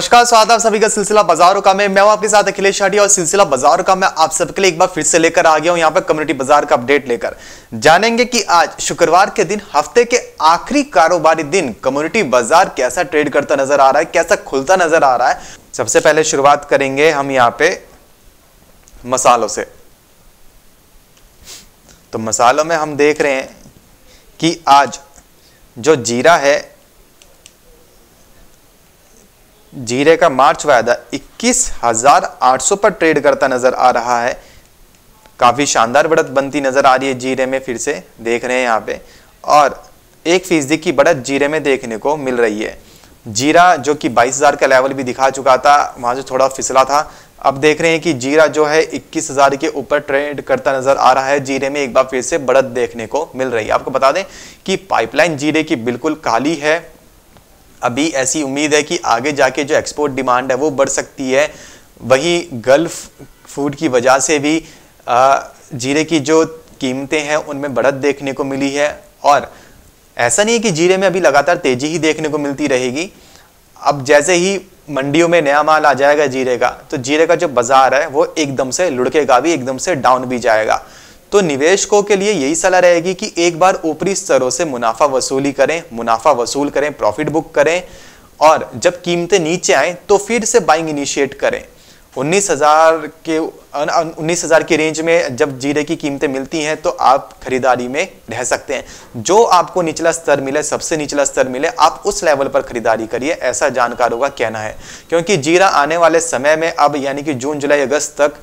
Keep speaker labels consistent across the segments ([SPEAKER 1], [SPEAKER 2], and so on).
[SPEAKER 1] नमस्कार स्वागत आप सभी का सिलसिला बाजारों का मैं मैं आपके साथ अखिलेश शाडी और सिलसिला बाजारों का मैं आप सबके लिए एक बार फिर से लेकर आ गया हूं यहां पर कम्युनिटी बाजार का अपडेट लेकर जानेंगे कि आज शुक्रवार के दिन हफ्ते के आखिरी कारोबारी दिन कम्युनिटी बाजार कैसा ट्रेड करता नजर आ रहा है कैसा खुलता नजर आ रहा है सबसे पहले शुरुआत करेंगे हम यहाँ पे मसालों से तो मसालों में हम देख रहे हैं कि आज जो जीरा है जीरे का मार्च वायदा इक्कीस हजार आठ सौ पर ट्रेड करता नजर आ रहा है काफ़ी शानदार बढ़त बनती नज़र आ रही है जीरे में फिर से देख रहे हैं यहाँ पे और एक फीसदी की बढ़त जीरे में देखने को मिल रही है जीरा जो कि 22,000 का लेवल भी दिखा चुका था वहां से थोड़ा फिसला था अब देख रहे हैं कि जीरा जो है 21,000 के ऊपर ट्रेड करता नजर आ रहा है जीरे में एक बार फिर से बढ़त देखने को मिल रही है आपको बता दें कि पाइपलाइन जीरे की बिल्कुल काली है अभी ऐसी उम्मीद है कि आगे जाके जो एक्सपोर्ट डिमांड है वो बढ़ सकती है वही गल्फ फूड की वजह से भी जीरे की जो कीमतें हैं उनमें बढ़त देखने को मिली है और ऐसा नहीं है कि जीरे में अभी लगातार तेज़ी ही देखने को मिलती रहेगी अब जैसे ही मंडियों में नया माल आ जाएगा जीरे का तो जीरे का जो बाज़ार है वो एकदम से लुढ़केगा भी एकदम से डाउन भी जाएगा तो निवेशकों के लिए यही सलाह रहेगी कि एक बार ऊपरी स्तरों से मुनाफा वसूली करें मुनाफा वसूल करें प्रॉफिट बुक करें और जब कीमतें नीचे आएँ तो फिर से बाइंग इनिशिएट करें उन्नीस हज़ार के उन्नीस हज़ार की रेंज में जब जीरे की कीमतें मिलती हैं तो आप खरीदारी में रह सकते हैं जो आपको निचला स्तर मिले सबसे निचला स्तर मिले आप उस लेवल पर खरीदारी करिए ऐसा जानकारों का कहना है क्योंकि जीरा आने वाले समय में अब यानी कि जून जुलाई अगस्त तक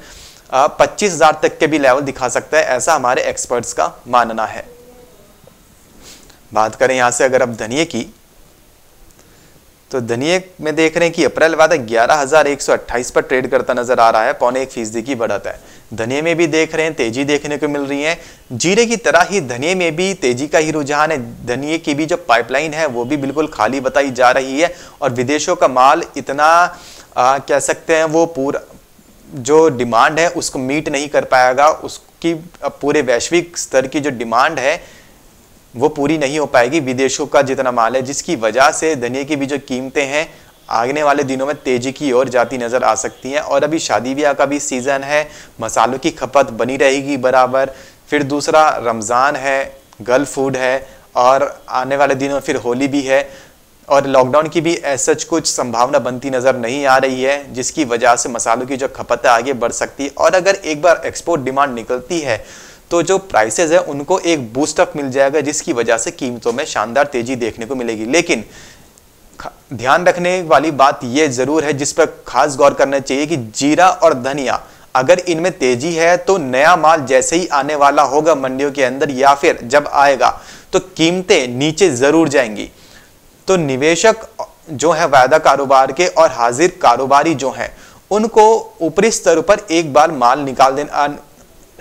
[SPEAKER 1] पच्चीस हजार तक के भी लेवल दिखा सकता है ऐसा हमारे एक्सपर्ट्स का मानना है बात करें यहां से अगर अब धनिए की तो धनिए में देख रहे हैं कि अप्रैल वादा ग्यारह हजार एक सौ अट्ठाईस पर ट्रेड करता नजर आ रहा है पौने एक फीसदी की बढ़त है धनिए में भी देख रहे हैं तेजी देखने को मिल रही है जीरे की तरह ही धनिए में भी तेजी का ही रुझान है धनिए की भी जो पाइपलाइन है वो भी बिल्कुल खाली बताई जा रही है और विदेशों का माल इतना आ, कह सकते हैं वो पूरा जो डिमांड है उसको मीट नहीं कर पाएगा उसकी पूरे वैश्विक स्तर की जो डिमांड है वो पूरी नहीं हो पाएगी विदेशों का जितना माल है जिसकी वजह से धनिया की भी जो कीमतें हैं आगने वाले दिनों में तेजी की ओर जाती नज़र आ सकती हैं और अभी शादी ब्याह का भी सीज़न है मसालों की खपत बनी रहेगी बराबर फिर दूसरा रमज़ान है गर्ल फूड है और आने वाले दिनों फिर होली भी है और लॉकडाउन की भी ऐसा कुछ संभावना बनती नज़र नहीं आ रही है जिसकी वजह से मसालों की जो खपत है आगे बढ़ सकती है और अगर एक बार एक्सपोर्ट डिमांड निकलती है तो जो प्राइसेज है उनको एक बूस्टअप मिल जाएगा जिसकी वजह से कीमतों में शानदार तेज़ी देखने को मिलेगी लेकिन ध्यान रखने वाली बात यह ज़रूर है जिस पर खास गौर करना चाहिए कि जीरा और धनिया अगर इनमें तेजी है तो नया माल जैसे ही आने वाला होगा मंडियों के अंदर या फिर जब आएगा तो कीमतें नीचे ज़रूर जाएंगी तो निवेशक जो है वायदा कारोबार के और हाजिर कारोबारी जो हैं उनको ऊपरी स्तर पर एक बार माल निकाल देना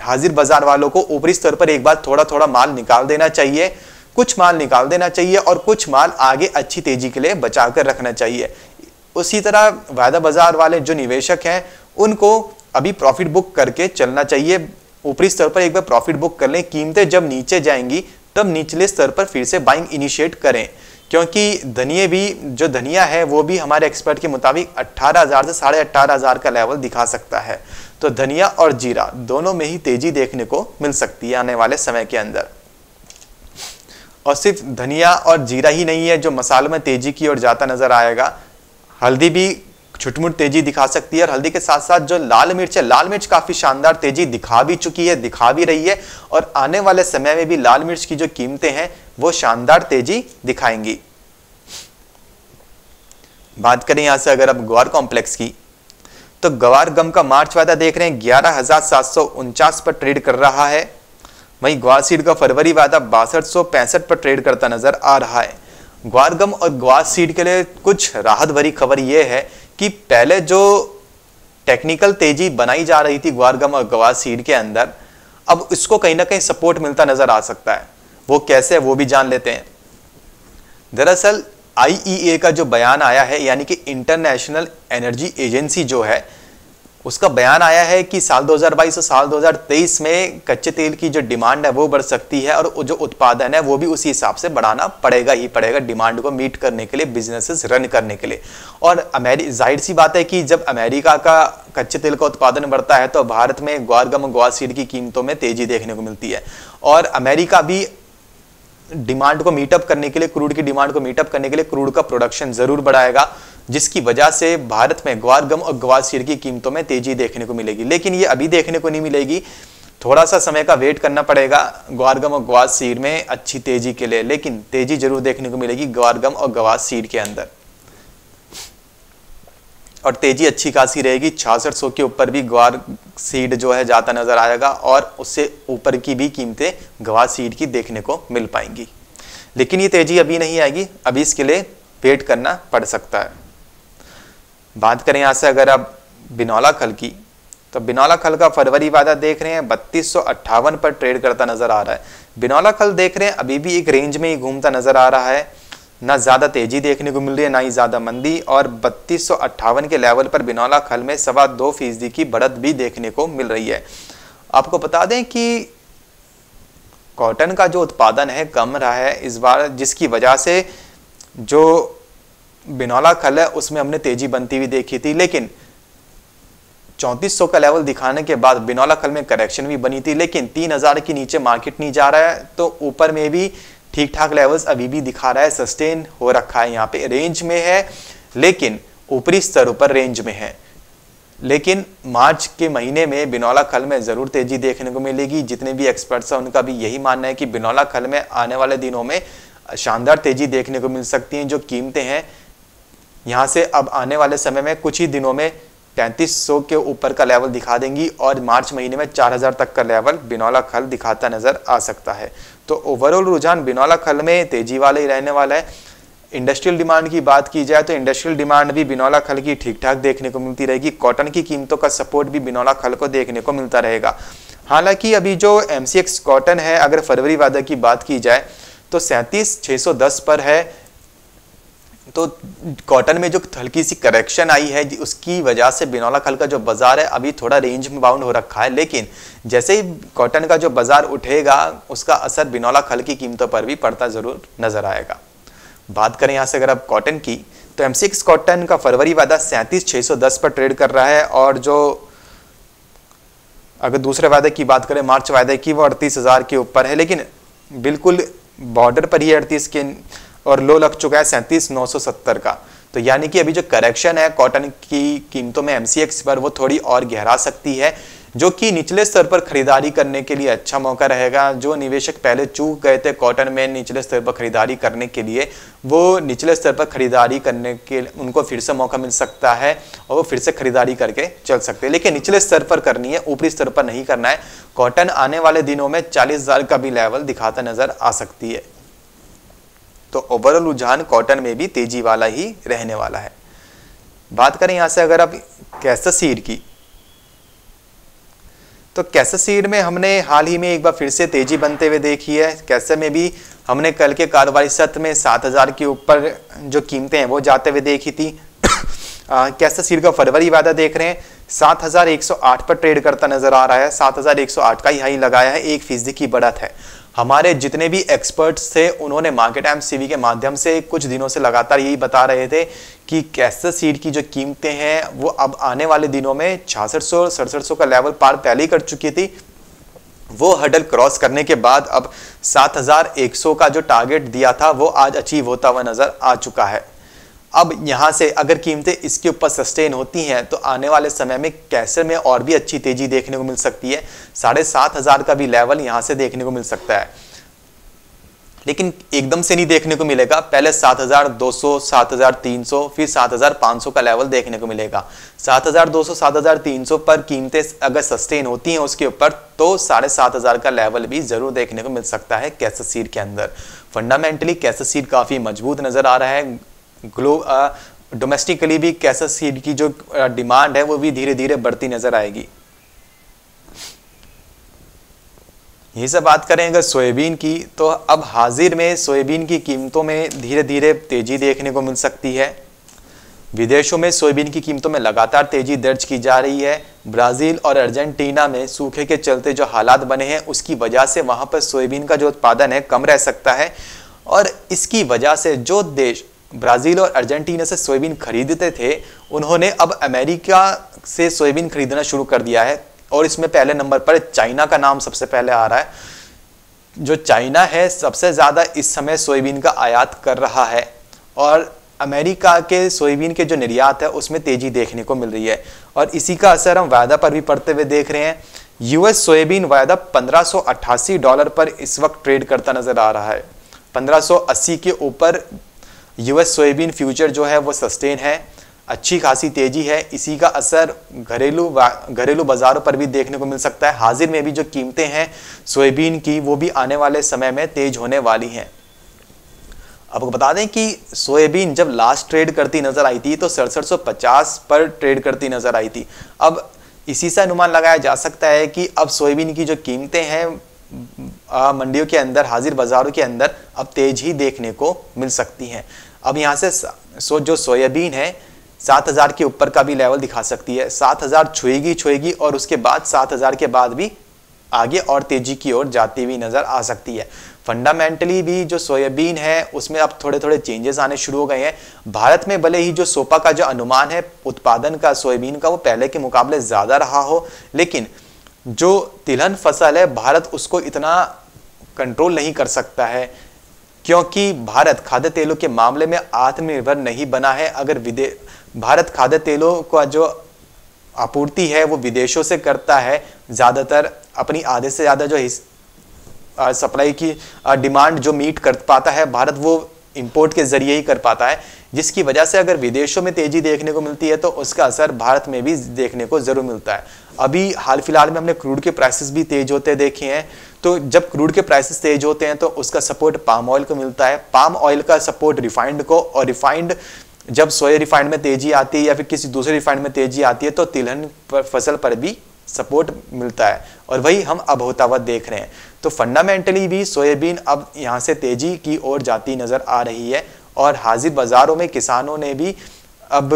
[SPEAKER 1] हाजिर बाजार वालों को ऊपरी स्तर पर एक बार थोड़ा थोड़ा माल निकाल देना चाहिए कुछ माल निकाल देना चाहिए और कुछ माल आगे अच्छी तेजी के लिए बचा कर रखना चाहिए उसी तरह वायदा बाजार वाले जो निवेशक हैं उनको अभी प्रॉफिट बुक करके चलना चाहिए ऊपरी स्तर पर एक बार प्रॉफिट बुक कर लें कीमतें जब नीचे जाएंगी तब निचले स्तर पर फिर से बाइंग इनिशिएट करें क्योंकि धनिए भी जो धनिया है वो भी हमारे एक्सपर्ट के मुताबिक 18,000 से साढ़े अट्ठारह का लेवल दिखा सकता है तो धनिया और जीरा दोनों में ही तेजी देखने को मिल सकती है आने वाले समय के अंदर और सिर्फ धनिया और जीरा ही नहीं है जो मसालों में तेजी की ओर जाता नजर आएगा हल्दी भी छुटमुट तेजी दिखा सकती है और हल्दी के साथ साथ जो लाल मिर्च है लाल मिर्च काफ़ी शानदार तेजी दिखा भी चुकी है दिखा भी रही है और आने वाले समय में भी लाल मिर्च की जो कीमतें हैं वो शानदार तेजी दिखाएंगी बात करें यहां से अगर आप ग्वार कॉम्प्लेक्स की तो ग्वार गम का मार्च वादा देख रहे हैं ग्यारह हजार सात सौ उनचास पर ट्रेड कर रहा है वहीं ग्वार सीड का फरवरी वादा बासठ सौ पैंसठ पर ट्रेड करता नजर आ रहा है ग्वार गम और ग्वार सीड के लिए कुछ राहत भरी खबर यह है कि पहले जो टेक्निकल तेजी बनाई जा रही थी ग्वारगम और गवार सीड के अंदर अब इसको कहीं ना कहीं सपोर्ट मिलता नजर आ सकता है वो कैसे है वो भी जान लेते हैं दरअसल आईईए e का जो बयान आया है यानी कि इंटरनेशनल एनर्जी एजेंसी जो है उसका बयान आया है कि साल 2022 से साल 2023 में कच्चे तेल की जो डिमांड है वो बढ़ सकती है और जो उत्पादन है वो भी उसी हिसाब से बढ़ाना पड़ेगा ही पड़ेगा डिमांड को मीट करने के लिए बिजनेसेस रन करने के लिए और अमेरिक जाहिर सी बात है कि जब अमेरिका का कच्चे तेल का उत्पादन बढ़ता है तो भारत में ग्वार गम ग्वार सीड की कीमतों में तेजी देखने को मिलती है और अमेरिका भी डिमांड को मीटअप करने के लिए क्रूड की डिमांड को मीटअप करने के लिए क्रूड का प्रोडक्शन जरूर बढ़ाएगा जिसकी वजह से भारत में ग्वार गम और ग्वार सीर की कीमतों में तेजी देखने को मिलेगी लेकिन ये अभी देखने को नहीं मिलेगी थोड़ा सा समय का वेट करना पड़ेगा ग्वारगम और ग्वार सीर में अच्छी तेजी के लिए लेकिन तेजी जरूर देखने को मिलेगी ग्वारगम और ग्वार सीर के अंदर और तेजी अच्छी खासी रहेगी छियासठ सौ के ऊपर भी ग्वार सीड जो है जाता नजर आएगा और उससे ऊपर की भी कीमतें ग्वार सीड की देखने को मिल पाएंगी लेकिन ये तेजी अभी नहीं आएगी अभी इसके लिए वेट करना पड़ सकता है बात करें यहाँ से अगर आप बिनौला खल की तो बिनौला खल का फरवरी वादा देख रहे हैं बत्तीस पर ट्रेड करता नजर आ रहा है बिनौला खल देख रहे हैं अभी भी एक रेंज में ही घूमता नजर आ रहा है ना ज़्यादा तेजी देखने को मिल रही है ना ही ज़्यादा मंदी और बत्तीस के लेवल पर बिनौला खल में सवा दो फीसदी की बढ़त भी देखने को मिल रही है आपको बता दें कि कॉटन का जो उत्पादन है कम रहा है इस बार जिसकी वजह से जो बिनौला खल है उसमें हमने तेजी बनती हुई देखी थी लेकिन 3400 का लेवल दिखाने के बाद बिनौला खल में करेक्शन भी बनी थी लेकिन 3000 के नीचे मार्केट नहीं जा रहा है तो ऊपर में भी ठीक ठाक लेवल्स अभी भी दिखा रहा है सस्टेन हो रखा है यहाँ पे रेंज में है लेकिन ऊपरी स्तर पर रेंज में है लेकिन मार्च के महीने में बिनौला खल में ज़रूर तेजी देखने को मिलेगी जितने भी एक्सपर्ट्स हैं उनका भी यही मानना है कि बिनौला खल में आने वाले दिनों में शानदार तेजी देखने को मिल सकती है जो कीमतें हैं यहाँ से अब आने वाले समय में कुछ ही दिनों में 3300 के ऊपर का लेवल दिखा देंगी और मार्च महीने में 4000 तक का लेवल बिनौला खल दिखाता नज़र आ सकता है तो ओवरऑल रुझान बिनौला खल में तेजी वाला ही रहने वाला है इंडस्ट्रियल डिमांड की बात की जाए तो इंडस्ट्रियल डिमांड भी बिनौला खल की ठीक ठाक देखने को मिलती रहेगी कॉटन की कीमतों का सपोर्ट भी बिनौला खल को देखने को मिलता रहेगा हालांकि अभी जो एम कॉटन है अगर फरवरी वादा की बात की जाए तो सैंतीस छः पर है तो कॉटन में जो हल्की सी करेक्शन आई है उसकी वजह से बिनौला खल का जो बाज़ार है अभी थोड़ा रेंज में बाउंड हो रखा है लेकिन जैसे ही कॉटन का जो बाज़ार उठेगा उसका असर बिनौला खल की कीमतों पर भी पड़ता ज़रूर नज़र आएगा बात करें यहाँ से अगर आप कॉटन की तो एम सिक्स कॉटन का फरवरी वादा सैंतीस छः सौ दस पर ट्रेड कर रहा है और जो अगर दूसरे वादे की बात करें मार्च वादे की वो अड़तीस हज़ार के ऊपर है लेकिन बिल्कुल बॉर्डर पर ही अड़तीस के और लो लग चुका है सैंतीस नौ सौ सत्तर का तो यानी कि अभी जो करेक्शन है कॉटन की कीमतों में एमसीएक्स पर वो थोड़ी और गहरा सकती है जो कि निचले स्तर पर खरीदारी करने के लिए अच्छा मौका रहेगा जो निवेशक पहले चूक गए थे कॉटन में निचले स्तर पर खरीदारी करने के लिए वो निचले स्तर पर खरीदारी करने के उनको फिर से मौका मिल सकता है और वो फिर से खरीदारी करके चल सकते हैं लेकिन निचले स्तर पर करनी है ऊपरी स्तर पर नहीं करना है कॉटन आने वाले दिनों में चालीस का भी लेवल दिखाता नजर आ सकती है तो ओवरऑल रुझान कॉटन में भी तेजी वाला ही रहने वाला है बात करें यहां से अगर आप कैसे सीड की तो कैसे सीड में हमने हाल ही में एक बार फिर से तेजी बनते हुए देखी है कैसे में भी हमने कल के कारोबारी सत्र में सात हज़ार के ऊपर जो कीमतें हैं वो जाते हुए देखी थी कैसे सीड का फरवरी वादा देख रहे हैं सात हज़ार एक सौ आठ पर ट्रेड करता नजर आ रहा है सात हज़ार एक सौ आठ का ही हाई लगाया है एक फीसदी की बढ़त है हमारे जितने भी एक्सपर्ट्स थे उन्होंने मार्केट एम सीवी के माध्यम से कुछ दिनों से लगातार यही बता रहे थे कि कैसे सीड की जो कीमतें हैं वो अब आने वाले दिनों में छियासठ सौ सड़सठ सौ का लेवल पार पहले ही कर चुकी थी वो हडल क्रॉस करने के बाद अब सौ का जो टारगेट दिया था वो आज अचीव होता हुआ नज़र आ चुका है अब यहाँ से अगर कीमतें इसके ऊपर सस्टेन होती हैं तो आने वाले समय में कैसे में और भी अच्छी तेजी देखने को मिल सकती है साढ़े सात हज़ार का भी लेवल यहाँ से देखने को मिल सकता है लेकिन एकदम से नहीं देखने को मिलेगा पहले 7,200, 7,300, फिर 7,500 का लेवल देखने को मिलेगा 7,200, 7,300 पर कीमतें अगर सस्टेन होती हैं उसके ऊपर तो साढ़े सात हज़ार का लेवल भी ज़रूर देखने को मिल सकता है कैसे सीर के अंदर फंडामेंटली कैसे सीर काफ़ी मजबूत नज़र आ रहा है ग्लो डोमेस्टिकली भी कैसा सीड की जो डिमांड है वो भी धीरे धीरे बढ़ती नजर आएगी ये सब बात करें अगर सोयाबीन की तो अब हाजिर में सोयाबीन की कीमतों में धीरे धीरे तेजी देखने को मिल सकती है विदेशों में सोयाबीन की कीमतों में लगातार तेजी दर्ज की जा रही है ब्राज़ील और अर्जेंटीना में सूखे के चलते जो हालात बने हैं उसकी वजह से वहाँ पर सोयाबीन का जो उत्पादन है कम रह सकता है और इसकी वजह से जो देश ब्राज़ील और अर्जेंटीना से सोयाबीन खरीदते थे उन्होंने अब अमेरिका से सोयाबीन खरीदना शुरू कर दिया है और इसमें पहले नंबर पर चाइना का नाम सबसे पहले आ रहा है जो चाइना है सबसे ज़्यादा इस समय सोयाबीन का आयात कर रहा है और अमेरिका के सोयाबीन के जो निर्यात है उसमें तेज़ी देखने को मिल रही है और इसी का असर हम वायदा पर भी पड़ते हुए देख रहे हैं यूएस सोयाबीन वायदा 1588 डॉलर पर इस वक्त ट्रेड करता नज़र आ रहा है 1580 के ऊपर यूएस सोयाबीन फ्यूचर जो है वो सस्टेन है अच्छी खासी तेजी है इसी का असर घरेलू घरेलू बाज़ारों पर भी देखने को मिल सकता है हाजिर में भी जो कीमतें हैं सोयाबीन की वो भी आने वाले समय में तेज होने वाली हैं आपको बता दें कि सोयाबीन जब लास्ट ट्रेड करती नज़र आई थी तो सड़सठ पर ट्रेड करती नज़र आई थी अब इसी से अनुमान लगाया जा सकता है कि अब सोयाबीन की जो कीमतें हैं मंडियों के अंदर हाजिर बाज़ारों के अंदर अब तेज ही देखने को मिल सकती हैं अब यहाँ से सो जो सोयाबीन है सात हज़ार के ऊपर का भी लेवल दिखा सकती है सात हज़ार छुएगी छुएगी और उसके बाद सात हज़ार के बाद भी आगे और तेज़ी की ओर जाती हुई नज़र आ सकती है फंडामेंटली भी जो सोयाबीन है उसमें अब थोड़े थोड़े चेंजेस आने शुरू हो गए हैं भारत में भले ही जो सोपा का जो अनुमान है उत्पादन का सोयाबीन का वो पहले के मुकाबले ज़्यादा रहा हो लेकिन जो तिलहन फसल है भारत उसको इतना कंट्रोल नहीं कर सकता है क्योंकि भारत खाद्य तेलों के मामले में आत्मनिर्भर नहीं बना है अगर विदेश भारत खाद्य तेलों का जो आपूर्ति है वो विदेशों से करता है ज़्यादातर अपनी आधे से ज़्यादा जो सप्लाई की डिमांड जो मीट कर पाता है भारत वो इंपोर्ट के जरिए ही कर पाता है जिसकी वजह से अगर विदेशों में तेजी देखने को मिलती है तो उसका असर भारत में भी देखने को जरूर मिलता है अभी हाल फिलहाल में हमने क्रूड के प्राइसेस भी तेज होते देखे हैं तो जब क्रूड के प्राइसेस तेज होते हैं तो उसका सपोर्ट पाम ऑयल को मिलता है पाम ऑयल का सपोर्ट रिफाइंड को और रिफाइंड जब सोया रिफाइंड में तेजी आती है या फिर किसी दूसरे रिफाइंड में तेजी आती है तो तिलहन फसल पर भी सपोर्ट मिलता है और वही हम अब होता हुआ देख रहे हैं तो फंडामेंटली भी सोयाबीन अब यहाँ से तेजी की ओर जाती नज़र आ रही है और हाजिर बाज़ारों में किसानों ने भी अब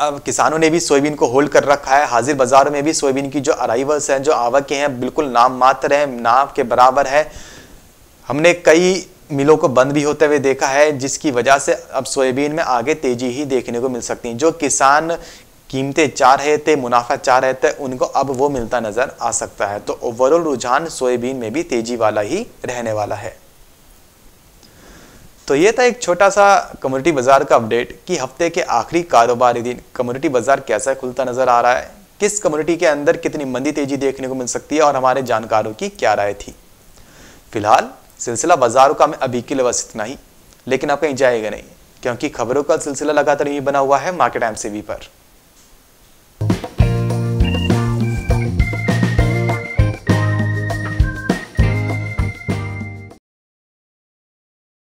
[SPEAKER 1] अब किसानों ने भी सोयाबीन को होल्ड कर रखा है हाजिर बाजार में भी सोयाबीन की जो अराइवल्स हैं जो आवकें हैं बिल्कुल नाम मात्र हैं नाम के बराबर है हमने कई मिलों को बंद भी होते हुए देखा है जिसकी वजह से अब सोयाबीन में आगे तेजी ही देखने को मिल सकती है जो किसान कीमतें चार रहे थे मुनाफा चार रहे थे उनको अब वो मिलता नज़र आ सकता है तो ओवरऑल रुझान सोयाबीन में भी तेजी वाला ही रहने वाला है तो ये था एक छोटा सा कम्युनिटी बाज़ार का अपडेट कि हफ्ते के आखिरी कारोबारी दिन कम्युनिटी बाज़ार कैसा खुलता नज़र आ रहा है किस कम्युनिटी के अंदर कितनी मंदी तेजी देखने को मिल सकती है और हमारे जानकारों की क्या राय थी फिलहाल सिलसिला बाजारों का मैं अभी के लिए बस इतना ही लेकिन आप कहीं जाएगा नहीं क्योंकि खबरों का सिलसिला लगातार यही बना हुआ है मार्केट एम पर